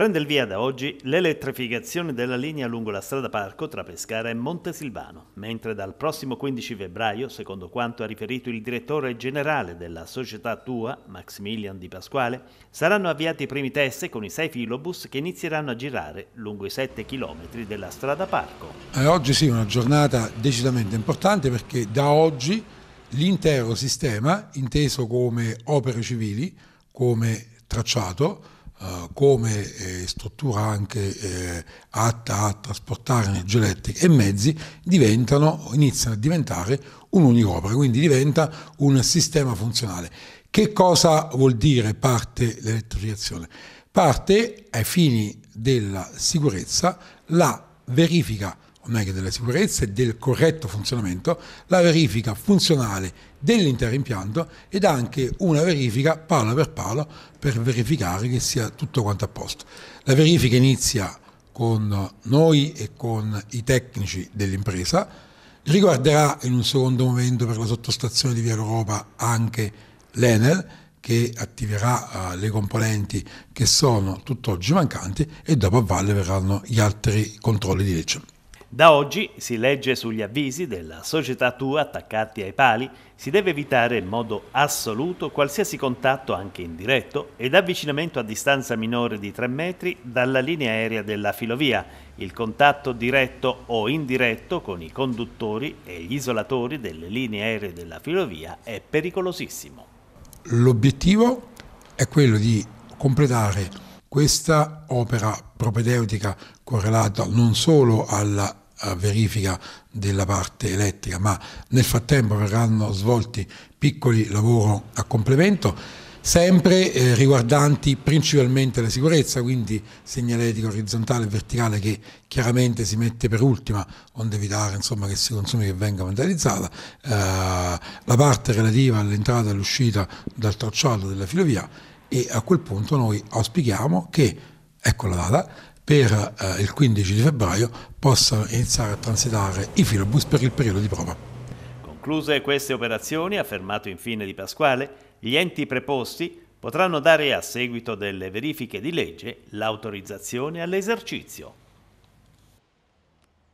Prende il via da oggi l'elettrificazione della linea lungo la strada Parco tra Pescara e Montesilvano, mentre dal prossimo 15 febbraio, secondo quanto ha riferito il direttore generale della società Tua, Maximilian Di Pasquale, saranno avviati i primi test con i sei filobus che inizieranno a girare lungo i 7 chilometri della strada Parco. Eh, oggi sì, una giornata decisamente importante perché da oggi l'intero sistema, inteso come opere civili, come tracciato, eh, come eh, struttura anche eh, atta a trasportare energia elettrica e mezzi, diventano, iniziano a diventare opera, quindi diventa un sistema funzionale. Che cosa vuol dire parte l'elettrificazione? Parte ai fini della sicurezza la verifica o meglio della sicurezza e del corretto funzionamento, la verifica funzionale dell'intero impianto ed anche una verifica palo per palo per verificare che sia tutto quanto a posto. La verifica inizia con noi e con i tecnici dell'impresa, riguarderà in un secondo momento per la sottostazione di Via Europa anche l'Enel che attiverà uh, le componenti che sono tutt'oggi mancanti e dopo a valle verranno gli altri controlli di legge. Da oggi, si legge sugli avvisi della società tua attaccati ai pali, si deve evitare in modo assoluto qualsiasi contatto anche indiretto ed avvicinamento a distanza minore di 3 metri dalla linea aerea della filovia, il contatto diretto o indiretto con i conduttori e gli isolatori delle linee aeree della filovia è pericolosissimo. L'obiettivo è quello di completare questa opera propedeutica correlata non solo alla verifica della parte elettrica, ma nel frattempo verranno svolti piccoli lavori a complemento, sempre eh, riguardanti principalmente la sicurezza, quindi segnaletica orizzontale e verticale che chiaramente si mette per ultima, onde evitare insomma, che si consumi che venga vandalizzata, eh, la parte relativa all'entrata e all'uscita dal tracciato della filovia e a quel punto noi auspichiamo che, ecco la data, per eh, il 15 di febbraio possano iniziare a transitare i filobus per il periodo di prova. Concluse queste operazioni, affermato infine Di Pasquale, gli enti preposti potranno dare a seguito delle verifiche di legge l'autorizzazione all'esercizio.